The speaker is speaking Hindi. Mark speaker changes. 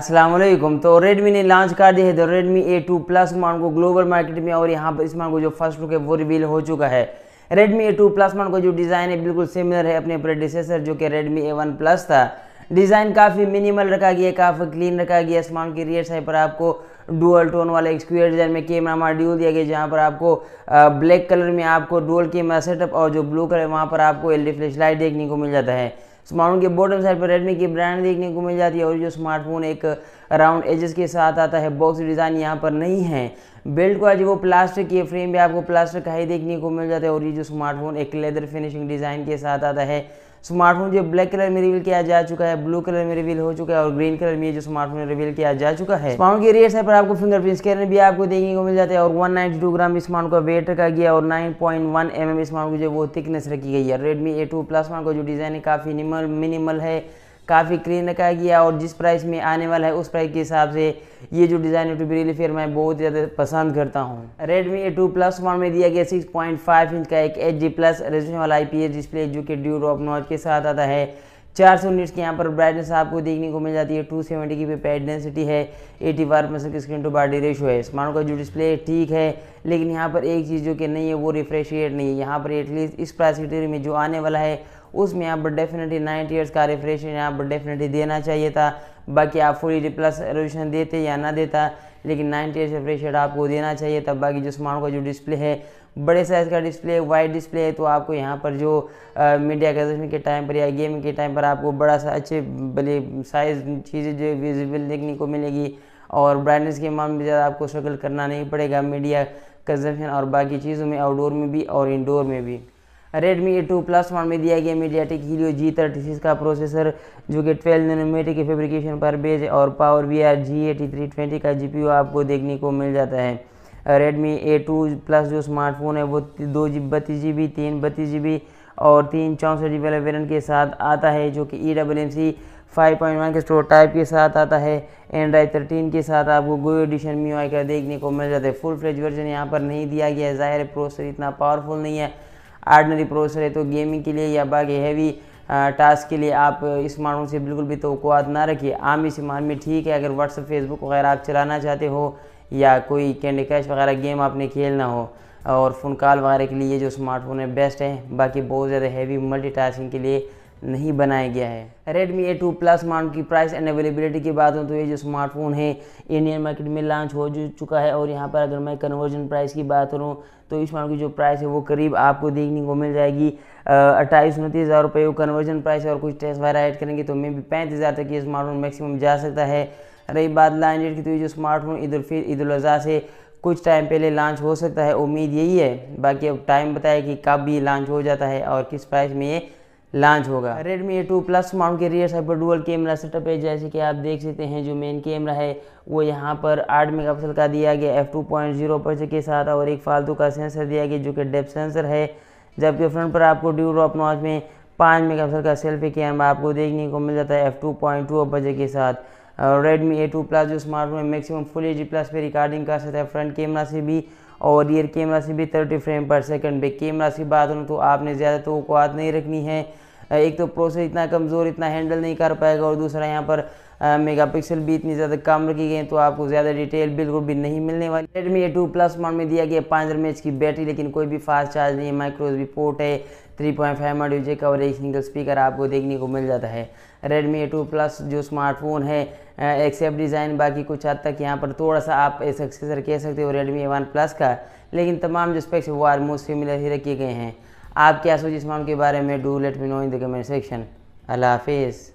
Speaker 1: असलम तो रेडमी ने लॉन्च कर दिया है तो रेडमी ए टू प्लस मान को ग्लोबल मार्केट में और यहाँ पर इस मान को जो फर्स्ट लुक है वो रिवील हो चुका है रेडमी ए टू प्लस मान को जो डिज़ाइन है बिल्कुल सिमिलर है अपने प्रोडिसेसर जो कि रेडमी ए वन प्लस था डिज़ाइन काफ़ी मिनिमल रखा गया काफ़ी क्लीन रखा गया स्मार्ट की रियर साइड पर आपको डुअल टोन वाले एक्सक्यूर डिज़ाइन में कैमरा मॉड्यूल दिया गया जहाँ पर आपको ब्लैक कलर में आपको डुअल कैमरा सेटअप और जो ब्लू कलर वहाँ पर आपको एल डी फ्लैश लाइट देखने को मिल जाता है स्मार्टफोन के बॉटम साइड पर रेडमी की ब्रांड देखने को मिल जाती है और जो स्मार्टफोन एक राउंड एजेस के साथ आता है बॉक्स डिज़ाइन यहाँ पर नहीं है बेल्ट को आज वो प्लास्टिक की फ्रेम भी आपको प्लास्टिक का ही देखने को मिल जाता है और ये जो स्मार्टफोन एक लेदर फिनिशिंग डिज़ाइन के साथ आता है स्मार्टफोन जो ब्लैक कलर में रिवील किया जा चुका है ब्लू कलर में रिवील हो चुका है और ग्रीन कलर में जो स्मार्टफोन रिवील किया जा चुका है स्मार्टफोन के रेट है पर आपको फिंगरप्रिंट स्कैनर भी आपको देखने को मिल जाता है और वन ग्राम स्मार्ट का वेट रखा गया और nine point one M M smart को जो वो थिकनेस रखी गई है रेडमी ए टू प्लस का जो डिज़ाइन है काफ़ी मिनिमल है काफ़ी क्लीन रखा गया और जिस प्राइस में आने वाला है उस प्राइस के हिसाब से ये जो डिज़ाइन है रियली फिर मैं बहुत ज़्यादा पसंद करता हूँ Redmi A two plus one में दिया गया सिक्स पॉइंट फाइव इंच का एक एच जी प्लस रेजोल्यूशन वाला आई पी डिस्प्ले जो कि ड्यू ऑफ नॉच के साथ आता है चार सौ यूनिट्स के यहाँ पर ब्राइटनेस आपको देखने को मिल जाती है टू सेवेंटी की पैड डेंसिटी है एटी बार परसेंट की स्क्रीन टू बॉडी रेशो है स्मार्ट का जो डिस्प्ले है ठीक है लेकिन यहाँ पर एक चीज़ जो कि नहीं है वो रिफ्रेश रेट नहीं है यहाँ पर एटलीस्ट इस प्राइस में जो आने वाला है उसमें यहाँ पर डेफिनेटली नाइन्टी ईयर्स का रिफ्रेश पर डेफिनेटली देना चाहिए था बाकी आप फुल प्लस रेजोल्यूशन देते या ना देता लेकिन नाइन्टी ईयर्स रिफ्रेश आपको देना चाहिए था बाकी जो स्मार्ट का जो डिस्प्ले है बड़े साइज़ का डिस्प्ले है वाइड डिस्प्ले है तो आपको यहाँ पर जो मीडिया कंजन के टाइम पर या गेम के टाइम पर आपको बड़ा सा अच्छे भले साइज़ चीज़ें जो विजिबल देखने को मिलेगी और ब्राइटनेस के मामले में ज़्यादा आपको स्ट्रगल करना नहीं पड़ेगा मीडिया कंजम्पशन और बाकी चीज़ों में आउटडोर में भी और इंडोर में भी Redmi A two plus one में दिया गया MediaTek Helio G thirty six का प्रोसेसर जो कि ट्वेल्व नैनोमीटर के फेब्रिकेशन पर बेज और power B R G eighty three twenty का जी पी यू आपको देखने को मिल जाता है रेडमी ए टू प्लस जो स्मार्टफोन है वो दो जी बत्तीस जी बी तीन बत्तीस जी बी और तीन चौंसठ जी बी वाला वेरियंट के साथ आता है जो कि E double M C five point one के स्टोर टाइप के साथ आता है एंड्राइड थर्टीन के साथ आपको गो एडिशन मी का देखने को मिल जाता है फुल फ्लेज वर्जन यहाँ पर नहीं दिया गया है ज़ाहिर प्रोसेसर इतना पावरफुल नहीं है आर्डनरी प्रोसेसर है तो गेमिंग के लिए या बाकी हैवी टास्क के लिए आप स्मार्टफोन से बिल्कुल भी तोक़ात ना रखिए आम मान में ठीक है अगर व्हाट्सअप फेसबुक वगैरह आप चलाना चाहते हो या कोई कैंडी कैश वगैरह गेम आपने खेलना हो और फ़ोन कॉल वगैरह के लिए जो स्मार्टफोन है बेस्ट है बाकी बहुत ज़्यादा हैवी मल्टी के लिए नहीं बनाया गया है Redmi A2 Plus माउंट की प्राइस एंड अवेलेबिलिटी की बात हो तो ये जो स्मार्टफोन है इंडियन मार्केट में लॉन्च हो चुका है और यहाँ पर अगर मैं कन्वर्जन प्राइस की बात करूँ तो इस मॉडल की जो प्राइस है वो करीब आपको देखने को मिल जाएगी अट्ठाईस उनतीस हज़ार रुपये वो कन्वर्जन प्राइस और कुछ टेस्ट वगैरह ऐड करेंगे तो मे भी पैंतीस हज़ार तक ये स्मार्टफोन मैक्सिमम जा सकता है रही बात लॉन्च की तो ये जो स्मार्टफोन ईद उल ईद उल से कुछ टाइम पहले लॉन्च हो सकता है उम्मीद यही है बाकी अब टाइम बताए कि कब ये लॉन्च हो जाता है और किस प्राइस में ये लॉन्च होगा Redmi A2 प्लस माउंट के रियर साइड पर डुअल कैमरा सेटअप है जैसे कि आप देख सकते हैं जो मेन कैमरा है वो यहाँ पर 8 मेगापिक्सल का दिया गया एफ टू पॉइंट जीरो के साथ और एक फालतू का सेंसर दिया गया जो कि डेप सेंसर है जबकि फ्रंट पर आपको ड्यू ड्रॉप नॉच में पाँच मेगापिक्सल का सेल्फी कैमरा आपको देखने को मिल जाता है एफ टू पॉइंट टू के साथ रेडमी ए टू प्लस जो स्मार्टफोन है मैक्सिमम फुल एच प्लस पे रिकॉर्डिंग कर सकता है फ्रंट कैमरा से भी और रियर कैमरा से भी thirty frame per second back camera की बात करूँ तो आपने ज़्यादा तो नहीं रखनी है एक तो प्रोसेस इतना कमज़ोर इतना हैंडल नहीं कर पाएगा और दूसरा यहाँ पर मेगापिक्सल भी इतनी ज़्यादा कम रखी गई तो आपको ज़्यादा डिटेल बिल्कुल भी नहीं मिलने वाली Redmi A two plus model में दिया गया पाँच हज़ार एच की बैटरी लेकिन कोई भी फास्ट चार्ज नहीं है माइक्रोज भी पोर्ट है थ्री पॉइंट फाइव मॉड यूजे का और एक सिंगल स्पीकर आपको देखने को मिल जाता है रेडमी ए टू प्लस जो स्मार्टफोन है एक्सेप्ट डिज़ाइन बाकी कुछ हद तक यहाँ पर थोड़ा सा आप सक्सेसर कह सकते हो रेडमी ए वन प्लस का लेकिन तमाम जो स्पेक्स है वो आलमोस्ट सिमिलर ही रखे गए हैं आप क्या सोचिए इस मामले के बारे में do let me know in the comment section अल्लाह हाफिज़